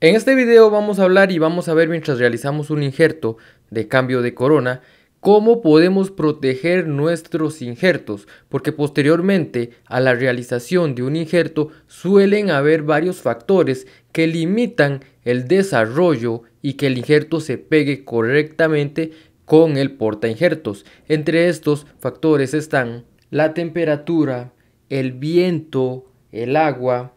En este video vamos a hablar y vamos a ver mientras realizamos un injerto de cambio de corona cómo podemos proteger nuestros injertos, porque posteriormente a la realización de un injerto suelen haber varios factores que limitan el desarrollo y que el injerto se pegue correctamente con el porta injertos. Entre estos factores están la temperatura, el viento, el agua,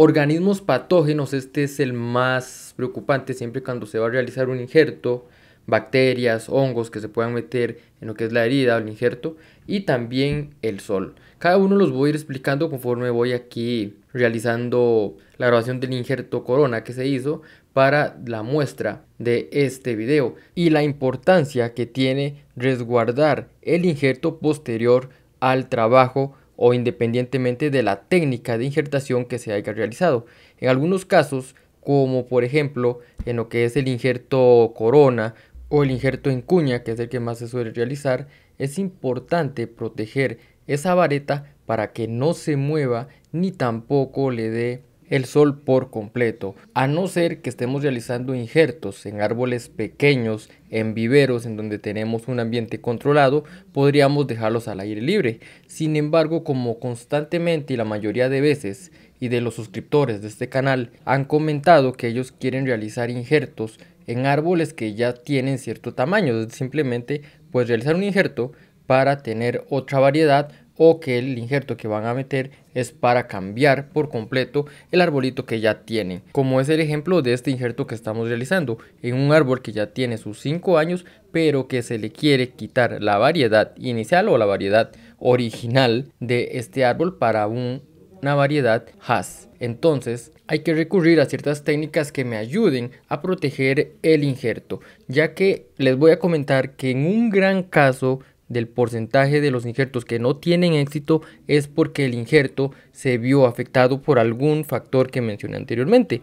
Organismos patógenos, este es el más preocupante siempre cuando se va a realizar un injerto, bacterias, hongos que se puedan meter en lo que es la herida o el injerto y también el sol. Cada uno los voy a ir explicando conforme voy aquí realizando la grabación del injerto corona que se hizo para la muestra de este video y la importancia que tiene resguardar el injerto posterior al trabajo o independientemente de la técnica de injertación que se haya realizado. En algunos casos, como por ejemplo en lo que es el injerto corona o el injerto en cuña, que es el que más se suele realizar, es importante proteger esa vareta para que no se mueva ni tampoco le dé el sol por completo, a no ser que estemos realizando injertos en árboles pequeños, en viveros en donde tenemos un ambiente controlado, podríamos dejarlos al aire libre. Sin embargo, como constantemente y la mayoría de veces y de los suscriptores de este canal han comentado que ellos quieren realizar injertos en árboles que ya tienen cierto tamaño, simplemente pues realizar un injerto para tener otra variedad o que el injerto que van a meter es para cambiar por completo el arbolito que ya tienen. Como es el ejemplo de este injerto que estamos realizando, en un árbol que ya tiene sus 5 años, pero que se le quiere quitar la variedad inicial o la variedad original de este árbol para una variedad has. Entonces, hay que recurrir a ciertas técnicas que me ayuden a proteger el injerto, ya que les voy a comentar que en un gran caso del porcentaje de los injertos que no tienen éxito es porque el injerto se vio afectado por algún factor que mencioné anteriormente.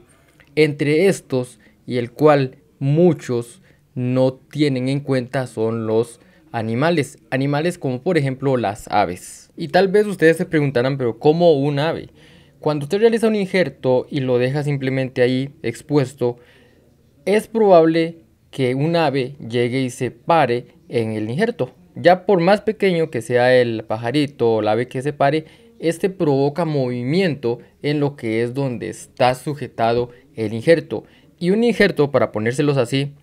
Entre estos y el cual muchos no tienen en cuenta son los animales, animales como por ejemplo las aves. Y tal vez ustedes se preguntarán, pero ¿cómo un ave? Cuando usted realiza un injerto y lo deja simplemente ahí expuesto, es probable que un ave llegue y se pare en el injerto, ya por más pequeño que sea el pajarito o el ave que se pare, este provoca movimiento en lo que es donde está sujetado el injerto. Y un injerto, para ponérselos así,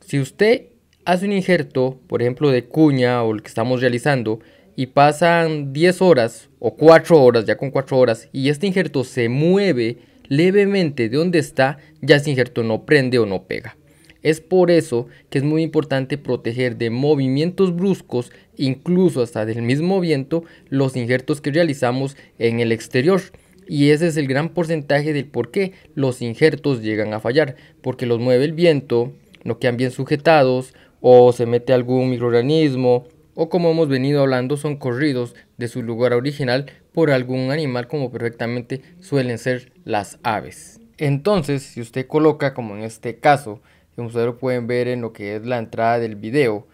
si usted hace un injerto, por ejemplo, de cuña o el que estamos realizando, y pasan 10 horas o 4 horas, ya con 4 horas, y este injerto se mueve levemente de donde está, ya ese injerto no prende o no pega. Es por eso que es muy importante proteger de movimientos bruscos, incluso hasta del mismo viento, los injertos que realizamos en el exterior. Y ese es el gran porcentaje del por qué los injertos llegan a fallar, porque los mueve el viento, no quedan bien sujetados, o se mete algún microorganismo, o como hemos venido hablando, son corridos de su lugar original por algún animal como perfectamente suelen ser las aves. Entonces, si usted coloca, como en este caso, como ustedes pueden ver en lo que es la entrada del video.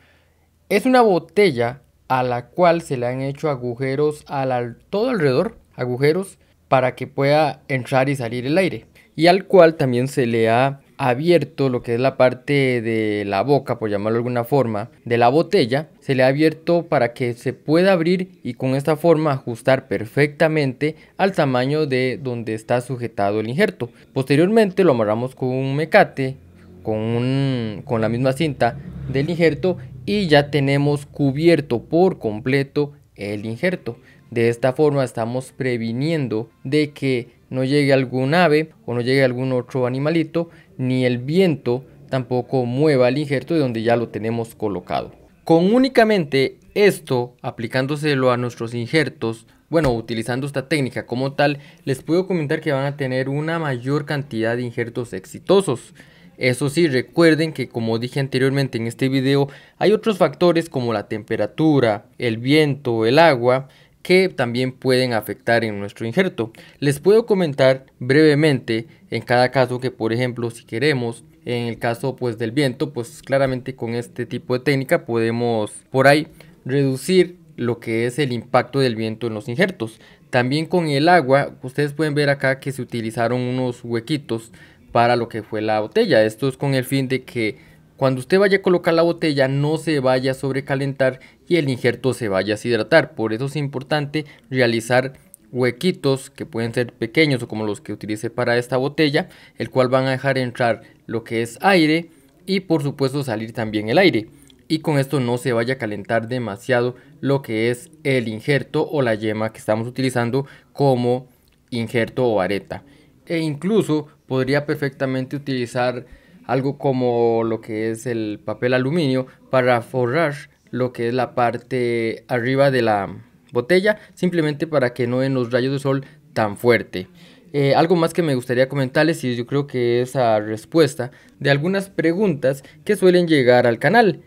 Es una botella a la cual se le han hecho agujeros a todo alrededor, agujeros para que pueda entrar y salir el aire. Y al cual también se le ha abierto lo que es la parte de la boca, por llamarlo de alguna forma, de la botella, se le ha abierto para que se pueda abrir y con esta forma ajustar perfectamente al tamaño de donde está sujetado el injerto. Posteriormente lo amarramos con un mecate con, la misma cinta del injerto y ya tenemos cubierto por completo el injerto. De esta forma estamos previniendo de que no llegue algún ave o no llegue algún otro animalito, ni el viento tampoco mueva el injerto de donde ya lo tenemos colocado. Con únicamente esto, aplicándoselo a nuestros injertos, bueno, utilizando esta técnica como tal, les puedo comentar que van a tener una mayor cantidad de injertos exitosos. Eso sí, recuerden que como dije anteriormente en este video, hay otros factores como la temperatura, el viento, el agua, que también pueden afectar en nuestro injerto. Les puedo comentar brevemente en cada caso que por ejemplo si queremos en el caso pues del viento pues claramente con este tipo de técnica podemos por ahí reducir lo que es el impacto del viento en los injertos. También con el agua ustedes pueden ver acá que se utilizaron unos huequitos para lo que fue la botella. Esto es con el fin de que cuando usted vaya a colocar la botella no se vaya a sobrecalentar y el injerto se vaya a deshidratar. Por eso es importante realizar huequitos que pueden ser pequeños o como los que utilice para esta botella, el cual van a dejar entrar lo que es aire y por supuesto salir también el aire. Y con esto no se vaya a calentar demasiado lo que es el injerto o la yema que estamos utilizando como injerto o areta e incluso podría perfectamente utilizar algo como lo que es el papel aluminio para forrar lo que es la parte arriba de la botella simplemente para que no den los rayos de sol tan fuerte. Eh, algo más que me gustaría comentarles y yo creo que es la respuesta de algunas preguntas que suelen llegar al canal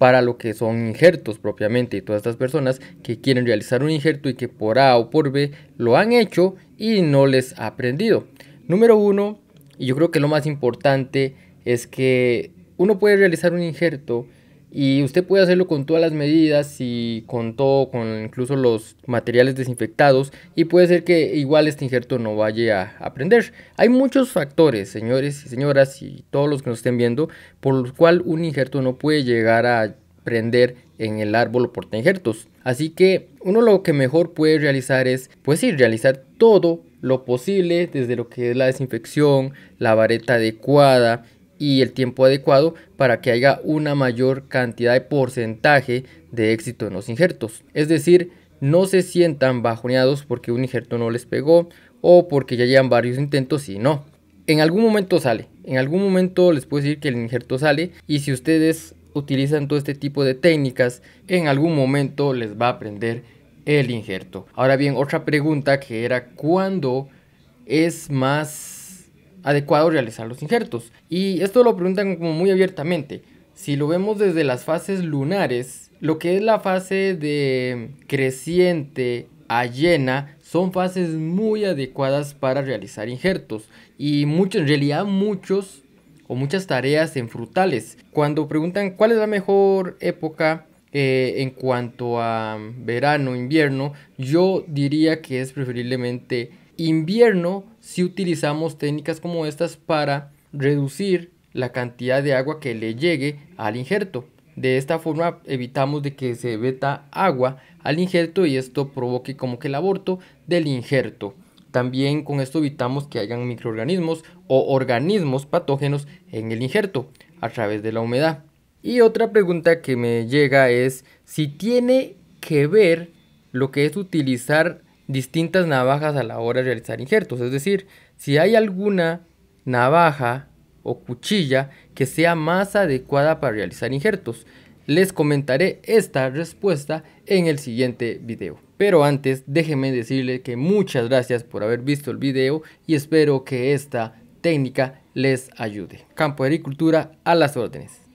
para lo que son injertos propiamente y todas estas personas que quieren realizar un injerto y que por A o por B lo han hecho y no les ha aprendido. Número uno, y yo creo que lo más importante es que uno puede realizar un injerto y usted puede hacerlo con todas las medidas y con todo, con incluso los materiales desinfectados y puede ser que igual este injerto no vaya a, prender. Hay muchos factores, señores y señoras y todos los que nos estén viendo, por los cual un injerto no puede llegar a prender en el árbol o porta injertos. Así que uno lo que mejor puede realizar es, pues sí, realizar todo lo posible desde lo que es la desinfección, la vareta adecuada, y el tiempo adecuado para que haya una mayor cantidad de porcentaje de éxito en los injertos. Es decir, no se sientan bajoneados porque un injerto no les pegó o porque ya llevan varios intentos y no. En algún momento sale, en algún momento les puedo decir que el injerto sale y si ustedes utilizan todo este tipo de técnicas, en algún momento les va a aprender el injerto. Ahora bien, otra pregunta que era, ¿cuándo es más adecuado realizar los injertos. Y esto lo preguntan como muy abiertamente. Si lo vemos desde las fases lunares, lo que es la fase de creciente a llena son fases muy adecuadas para realizar injertos y mucho, en realidad muchos o muchas tareas en frutales. Cuando preguntan cuál es la mejor época eh, en cuanto a verano, invierno, yo diría que es preferiblemente invierno si utilizamos técnicas como estas para reducir la cantidad de agua que le llegue al injerto. De esta forma evitamos de que se veta agua al injerto y esto provoque como que el aborto del injerto. También con esto evitamos que hayan microorganismos o organismos patógenos en el injerto a través de la humedad. Y otra pregunta que me llega es si tiene que ver lo que es utilizar distintas navajas a la hora de realizar injertos. Es decir, si hay alguna navaja o cuchilla que sea más adecuada para realizar injertos. Les comentaré esta respuesta en el siguiente video. Pero antes déjenme decirles que muchas gracias por haber visto el video y espero que esta técnica les ayude. Campo de Agricultura a las órdenes.